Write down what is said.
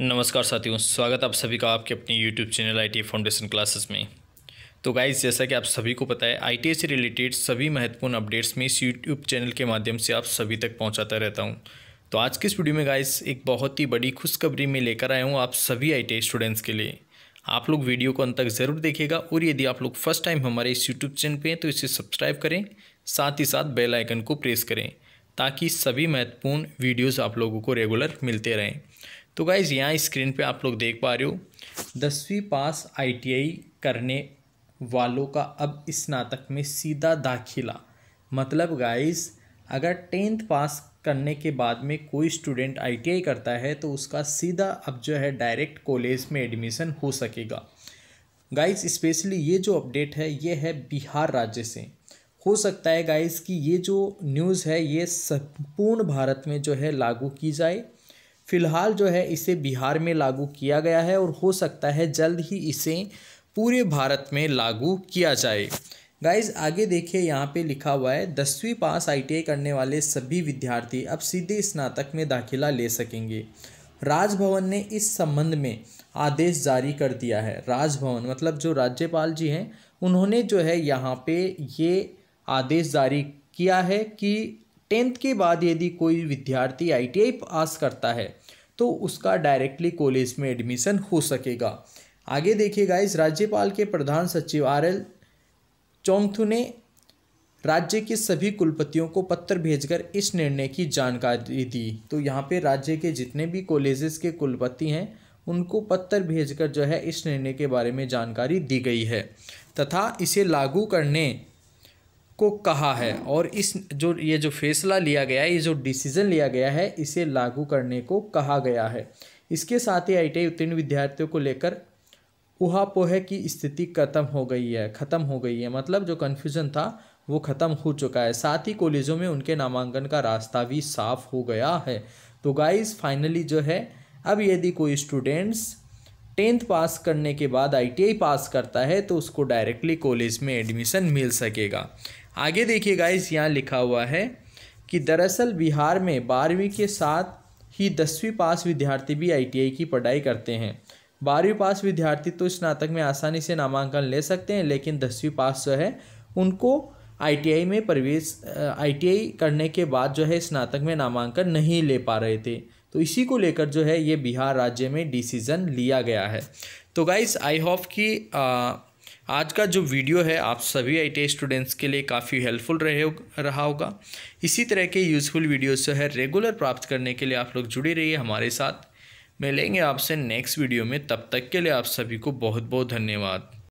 नमस्कार साथियों स्वागत आप सभी का आपके अपने YouTube चैनल आई फाउंडेशन क्लासेस में तो गाइज जैसा कि आप सभी को पता है आई से रिलेटेड सभी महत्वपूर्ण अपडेट्स में इस YouTube चैनल के माध्यम से आप सभी तक पहुंचाता रहता हूं तो आज के इस वीडियो में गाइज एक बहुत ही बड़ी खुशखबरी में लेकर आया हूँ आप सभी आई स्टूडेंट्स के लिए आप लोग वीडियो को अंत तक ज़रूर देखेगा और यदि आप लोग फर्स्ट टाइम हमारे इस यूट्यूब चैनल पर हैं तो इसे सब्सक्राइब करें साथ ही साथ बेलाइकन को प्रेस करें ताकि सभी महत्वपूर्ण वीडियोज़ आप लोगों को रेगुलर मिलते रहें तो गाइज़ यहाँ स्क्रीन पे आप लोग देख पा रहे हो दसवीं पास आईटीआई करने वालों का अब स्नातक में सीधा दाखिला मतलब गाइज़ अगर टेंथ पास करने के बाद में कोई स्टूडेंट आईटीआई करता है तो उसका सीधा अब जो है डायरेक्ट कॉलेज में एडमिशन हो सकेगा गाइस स्पेशली ये जो अपडेट है ये है बिहार राज्य से हो सकता है गाइस कि ये जो न्यूज़ है ये संपूर्ण भारत में जो है लागू की जाए फिलहाल जो है इसे बिहार में लागू किया गया है और हो सकता है जल्द ही इसे पूरे भारत में लागू किया जाए गाइज आगे देखिए यहाँ पे लिखा हुआ है दसवीं पास आईटीआई करने वाले सभी विद्यार्थी अब सीधे स्नातक में दाखिला ले सकेंगे राजभवन ने इस संबंध में आदेश जारी कर दिया है राजभवन मतलब जो राज्यपाल जी हैं उन्होंने जो है यहाँ पे ये आदेश जारी किया है कि टेंथ के बाद यदि कोई विद्यार्थी आईटीआई पास करता है तो उसका डायरेक्टली कॉलेज में एडमिशन हो सकेगा आगे देखिएगा इस राज्यपाल के प्रधान सचिव आर एल चौंगथू ने राज्य के सभी कुलपतियों को पत्र भेजकर इस निर्णय की जानकारी दी तो यहाँ पे राज्य के जितने भी कॉलेजेस के कुलपति हैं उनको पत्र भेजकर जो है इस निर्णय के बारे में जानकारी दी गई है तथा इसे लागू करने को कहा है और इस जो ये जो फैसला लिया गया है ये जो डिसीज़न लिया गया है इसे लागू करने को कहा गया है इसके साथ ही आई उत्तीर्ण विद्यार्थियों को लेकर उहापोह की स्थिति खत्म हो गई है ख़त्म हो गई है मतलब जो कन्फ्यूज़न था वो ख़त्म हो चुका है साथ ही कॉलेजों में उनके नामांकन का रास्ता भी साफ हो गया है तो गाइस फाइनली जो है अब यदि कोई स्टूडेंट्स टेंथ पास करने के बाद आईटीआई पास करता है तो उसको डायरेक्टली कॉलेज में एडमिशन मिल सकेगा आगे देखिए गाइस यहाँ लिखा हुआ है कि दरअसल बिहार में बारहवीं के साथ ही दसवीं पास विद्यार्थी भी आईटीआई की पढ़ाई करते हैं बारहवीं पास विद्यार्थी तो स्नातक में आसानी से नामांकन ले सकते हैं लेकिन दसवीं पास जो है उनको आईटीआई में प्रवेश आईटीआई करने के बाद जो है स्नातक में नामांकन नहीं ले पा रहे थे तो इसी को लेकर जो है ये बिहार राज्य में डिसीज़न लिया गया है तो गाइज़ आई होप कि आज का जो वीडियो है आप सभी आई स्टूडेंट्स के लिए काफ़ी हेल्पफुल रहे हो, रहा होगा इसी तरह के यूज़फुल वीडियोस जो है रेगुलर प्राप्त करने के लिए आप लोग जुड़े रहिए हमारे साथ मिलेंगे आपसे नेक्स्ट वीडियो में तब तक के लिए आप सभी को बहुत बहुत धन्यवाद